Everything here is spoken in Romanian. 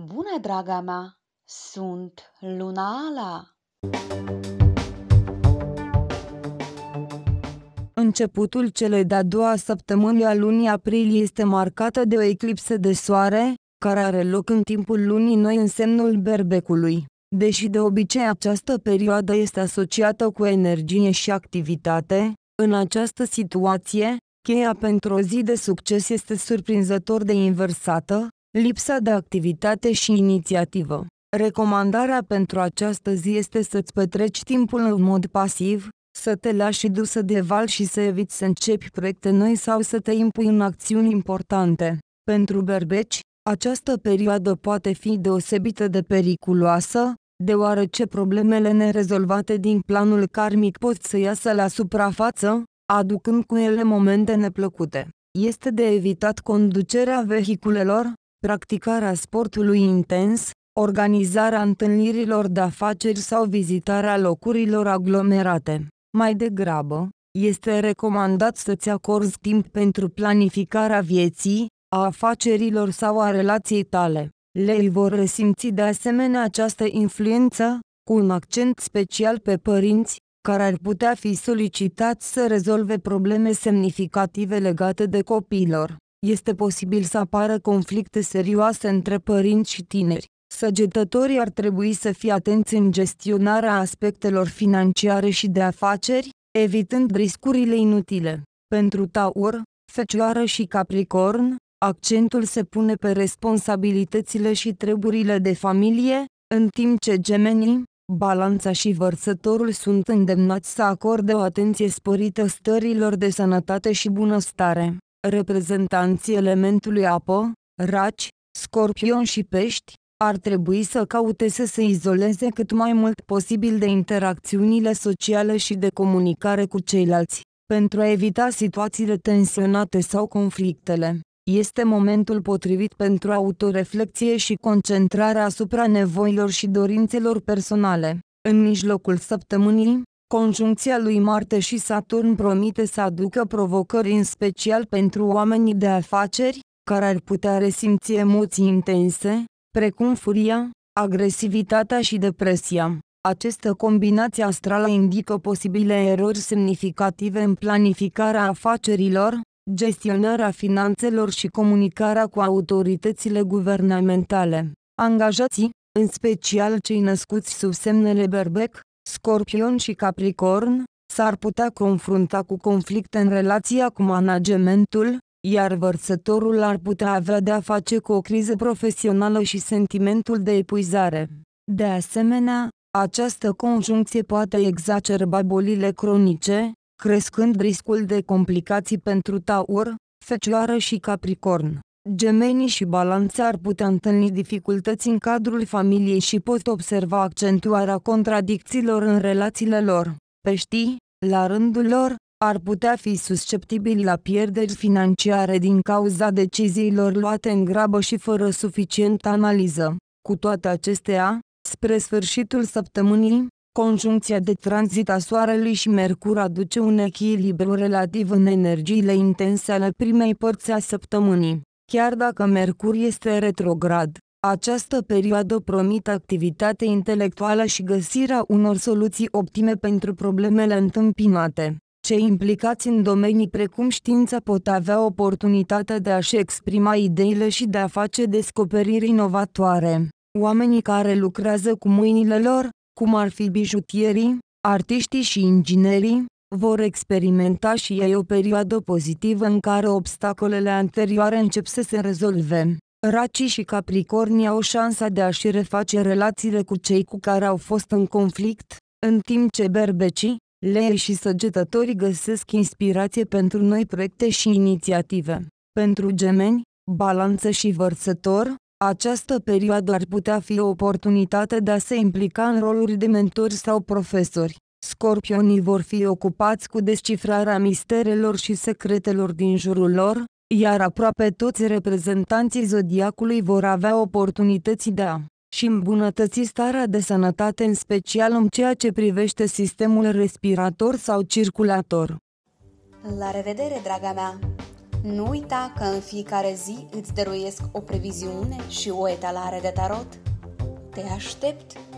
Bună, draga mea! Sunt Luna Ala! Începutul celei de-a doua săptămâni a lunii aprilie este marcată de o eclipsă de soare, care are loc în timpul lunii noi în semnul berbecului. Deși de obicei această perioadă este asociată cu energie și activitate, în această situație, cheia pentru o zi de succes este surprinzător de inversată, Lipsa de activitate și inițiativă. Recomandarea pentru această zi este să-ți petreci timpul în mod pasiv, să te lași dusă de val și să eviți să începi proiecte noi sau să te impui în acțiuni importante. Pentru berbeci, această perioadă poate fi deosebită de periculoasă, deoarece problemele nerezolvate din planul karmic pot să iasă la suprafață, aducând cu ele momente neplăcute. Este de evitat conducerea vehiculelor, practicarea sportului intens, organizarea întâlnirilor de afaceri sau vizitarea locurilor aglomerate. Mai degrabă, este recomandat să-ți acorzi timp pentru planificarea vieții, a afacerilor sau a relației tale. Lei vor resimți de asemenea această influență, cu un accent special pe părinți, care ar putea fi solicitat să rezolve probleme semnificative legate de copilor este posibil să apară conflicte serioase între părinți și tineri. Săgetătorii ar trebui să fie atenți în gestionarea aspectelor financiare și de afaceri, evitând riscurile inutile. Pentru Taur, Fecioară și Capricorn, accentul se pune pe responsabilitățile și treburile de familie, în timp ce gemenii, balanța și vărsătorul sunt îndemnați să acorde o atenție sporită stărilor de sănătate și bunăstare reprezentanții elementului apă, raci, scorpion și pești, ar trebui să caute să se izoleze cât mai mult posibil de interacțiunile sociale și de comunicare cu ceilalți, pentru a evita situațiile tensionate sau conflictele. Este momentul potrivit pentru autoreflecție și concentrarea asupra nevoilor și dorințelor personale. În mijlocul săptămânii, Conjuncția lui Marte și Saturn promite să aducă provocări în special pentru oamenii de afaceri, care ar putea resimți emoții intense, precum furia, agresivitatea și depresia. Această combinație astrală indică posibile erori semnificative în planificarea afacerilor, gestionarea finanțelor și comunicarea cu autoritățile guvernamentale. Angajații, în special cei născuți sub semnele berbec, Scorpion și Capricorn, s-ar putea confrunta cu conflicte în relația cu managementul, iar vărsătorul ar putea avea de-a face cu o criză profesională și sentimentul de epuizare. De asemenea, această conjuncție poate exacerba bolile cronice, crescând riscul de complicații pentru Taur, Fecioară și Capricorn. Gemenii și balanța ar putea întâlni dificultăți în cadrul familiei și pot observa accentuarea contradicțiilor în relațiile lor. Peștii, la rândul lor, ar putea fi susceptibili la pierderi financiare din cauza deciziilor luate în grabă și fără suficientă analiză. Cu toate acestea, spre sfârșitul săptămânii, conjuncția de tranzit a Soarelui și Mercur aduce un echilibru relativ în energiile intense ale primei părți a săptămânii. Chiar dacă Mercur este retrograd, această perioadă promite activitate intelectuală și găsirea unor soluții optime pentru problemele întâmpinate. Cei implicați în domenii precum știința pot avea oportunitatea de a-și exprima ideile și de a face descoperiri inovatoare. Oamenii care lucrează cu mâinile lor, cum ar fi bijutierii, artiștii și inginerii, vor experimenta și ei o perioadă pozitivă în care obstacolele anterioare încep să se rezolve. Racii și Capricornii au șansa de a-și reface relațiile cu cei cu care au fost în conflict, în timp ce berbecii, lei și săgetătorii găsesc inspirație pentru noi proiecte și inițiative. Pentru gemeni, balanță și vărsător, această perioadă ar putea fi o oportunitate de a se implica în roluri de mentori sau profesori. Scorpionii vor fi ocupați cu descifrarea misterelor și secretelor din jurul lor, iar aproape toți reprezentanții zodiacului vor avea oportunități de a și îmbunătăți starea de sănătate în special în ceea ce privește sistemul respirator sau circulator. La revedere, draga mea! Nu uita că în fiecare zi îți dăruiesc o previziune și o etalare de tarot. Te aștept!